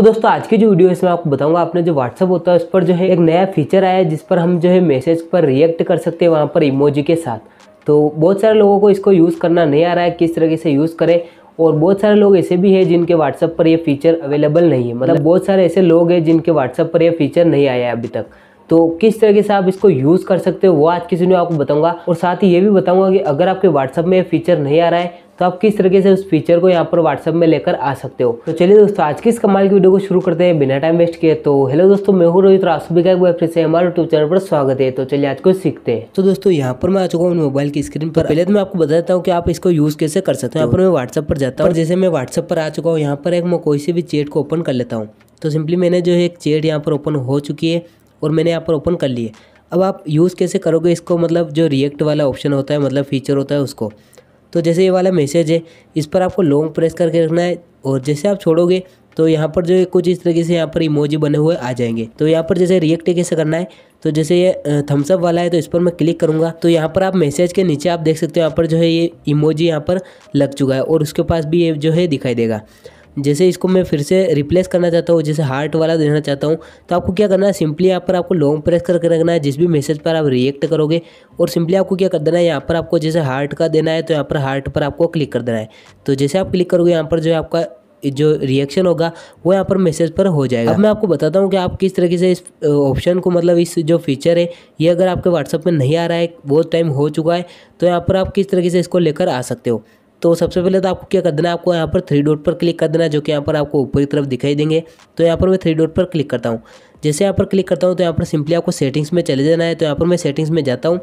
तो दोस्तों आज की जो वीडियो इसमें आपको बताऊंगा आपने जो व्हाट्सअप होता है उस पर जो है एक नया फीचर आया है जिस पर हम जो है मैसेज पर रिएक्ट कर सकते हैं वहाँ पर इमोजी के साथ तो बहुत सारे लोगों को इसको यूज़ करना नहीं आ रहा है किस तरीके से यूज़ करें और बहुत सारे लोग ऐसे भी हैं जिनके व्हाट्सअप पर यह फीचर अवेलेबल नहीं है मतलब बहुत सारे ऐसे लोग हैं जिनके व्हाट्सअप पर यह फीचर नहीं आया है अभी तक तो किस तरीके से आप इसको यूज़ कर सकते हो वो आज किसी ने आपको बताऊंगा और साथ ही ये भी बताऊंगा कि अगर आपके व्हाट्सअप में फीचर नहीं आ रहा है तो आप किस तरीके से उस फीचर को यहाँ पर व्हाट्सअप में लेकर आ सकते हो तो चलिए दोस्तों आज की इस कमाल की वीडियो को शुरू करते हैं बिना टाइम वेस्ट किए तो हेलो दोस्तों मैं हूँ रोहित रासुबी का फिर से हमारे यूट्यूब चैनल पर स्वागत है तो चलिए आज को सीखते हैं तो दोस्तों यहाँ पर मैं आ चुका हूँ मोबाइल की स्क्रीन पर पहले तो मैं आपको बता देता हूँ कि आप इसको यूज कैसे कर सकते हो यहाँ पर मैं व्हाट्सअप पर जाता हूँ जैसे मैं व्हाट्सअप पर आ चुका हूँ यहाँ पर एक मैं कोई से भी चेट को ओपन कर लेता हूँ तो सिंपली मैंने जो है एक चेट यहाँ पर ओपन हो चुकी है और मैंने यहाँ पर ओपन कर लिए अब आप यूज़ कैसे करोगे इसको मतलब जो रिएक्ट वाला ऑप्शन होता है मतलब फीचर होता है उसको तो जैसे ये वाला मैसेज है इस पर आपको लॉन्ग प्रेस करके रखना है और जैसे आप छोड़ोगे तो यहाँ पर जो कुछ इस तरीके से यहाँ पर इमोजी बने हुए आ जाएंगे तो यहाँ पर जैसे रिएक्ट कैसे करना है तो जैसे ये थम्सअप वाला है तो इस पर मैं क्लिक करूँगा तो यहाँ पर आप मैसेज के नीचे आप देख सकते हो यहाँ पर जो है ये इमोजी यहाँ पर लग चुका है और उसके पास भी ये जो है दिखाई देगा जैसे इसको मैं फिर से रिप्लेस करना चाहता हूँ जैसे हार्ट वाला देना चाहता हूँ तो आपको क्या करना है सिंपली यहाँ पर आपको लॉन्ग प्रेस करके रखना है जिस भी मैसेज पर आप रिएक्ट करोगे और सिंपली आपको क्या कर देना है यहाँ पर आपको जैसे हार्ट का देना है तो यहाँ पर हार्ट पर आपको क्लिक कर देना है तो जैसे आप क्लिक करोगे यहाँ पर जो है आपका जो रिएक्शन होगा वो यहाँ पर मैसेज पर हो जाएगा अब मैं आपको बताता हूँ कि आप किस तरीके से इस ऑप्शन को मतलब इस जो फीचर है ये अगर आपके व्हाट्सअप में नहीं आ रहा है बहुत टाइम हो चुका है तो यहाँ पर आप किस तरीके से इसको लेकर आ सकते हो तो सबसे पहले तो आपको क्या कर देना है आपको यहाँ पर थ्री डॉट पर क्लिक कर देना है जो कि यहाँ पर आपको ऊपर की तरफ दिखाई देंगे तो यहाँ पर मैं थ्री डॉट पर क्लिक करता हूँ जैसे यहाँ पर क्लिक करता हूँ तो यहाँ पर सिंपली आपको सेटिंग्स में चले जाना है तो यहाँ पर मैं सेटिंग्स में जाता हूँ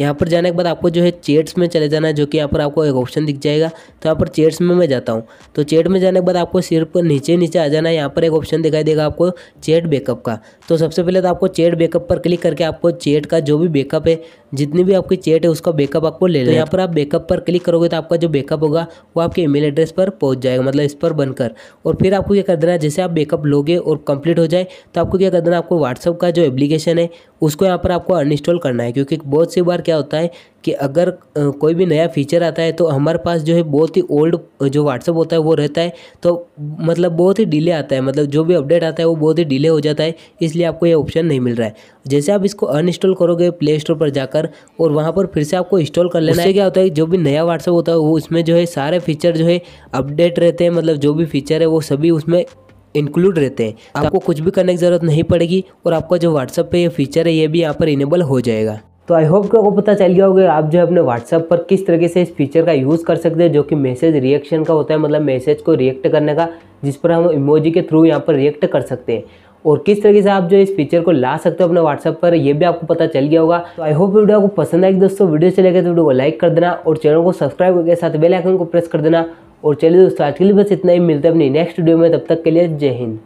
यहाँ पर जाने के बाद आपको जो है चेट्स में चले जाना है जो कि यहाँ पर आपको एक ऑप्शन दिख जाएगा तो यहाँ पर चेट्स में मैं जाता हूँ तो चेट में जाने के बाद आपको सिर्फ नीचे नीचे आ जाना है यहाँ पर एक ऑप्शन दिखाई देगा आपको चेट बैकअप का तो सबसे पहले तो आपको चेट बैकअप पर क्लिक करके आपको चेट का जो भी बैकअप है जितनी भी आपकी चेट है उसका बैकअप आपको ले तो लेना यहाँ पर आप बैकअप पर क्लिक करोगे तो आपका जो बैकअप होगा वो आपके ईमेल एड्रेस पर पहुँच जाएगा मतलब इस पर बनकर और फिर आपको क्या कर देना जैसे आप बैकअप लोगे और कंप्लीट हो जाए तो आपको क्या कर देना आपको व्हाट्सअप का जो एप्लीकेशन है उसको यहाँ पर आपको अनइंस्टॉल करना है क्योंकि बहुत सी बार क्या होता है कि अगर कोई भी नया फीचर आता है तो हमारे पास जो है बहुत ही ओल्ड जो व्हाट्सअप होता है वो रहता है तो मतलब बहुत ही डिले आता है मतलब जो भी अपडेट आता है वो बहुत ही डिले हो जाता है इसलिए आपको ये ऑप्शन नहीं मिल रहा है जैसे आप इसको अनइंस्टॉल करोगे प्ले स्टोर पर जाकर और वहाँ पर फिर से आपको इंस्टॉल कर लेना है क्या होता है जो भी नया व्हाट्सअप होता है वो उसमें जो है सारे फीचर जो है अपडेट रहते हैं मतलब जो भी फीचर है वो सभी उसमें इंक्लूड रहते हैं आपको कुछ भी करने की ज़रूरत नहीं पड़ेगी और आपका जो व्हाट्सअप पे ये फीचर है ये भी यहाँ पर इनेबल हो जाएगा तो आई होप कि आपको पता चल गया होगा आप जो है अपने व्हाट्सअप पर किस तरीके से इस फीचर का यूज़ कर सकते हैं जो कि मैसेज रिएक्शन का होता है मतलब मैसेज को रिएक्ट करने का जिस पर हम इमोजी के थ्रू यहाँ पर रिएक्ट कर सकते हैं और किस तरीके से आप जो इस फीचर को ला सकते हो अपने व्हाट्सएप पर ये भी आपको पता चल गया होगा तो आई होप वीडियो आपको पसंद आएगी दोस्तों वीडियो गए तो वीडियो को लाइक कर देना और चैनल को सब्सक्राइब करके साथ बेल आइकन को प्रेस कर देना और चलिए दोस्तों आज के लिए बस इतना ही मिलता है अपनी नेक्स्ट वीडियो में तब तक के लिए जय हिंद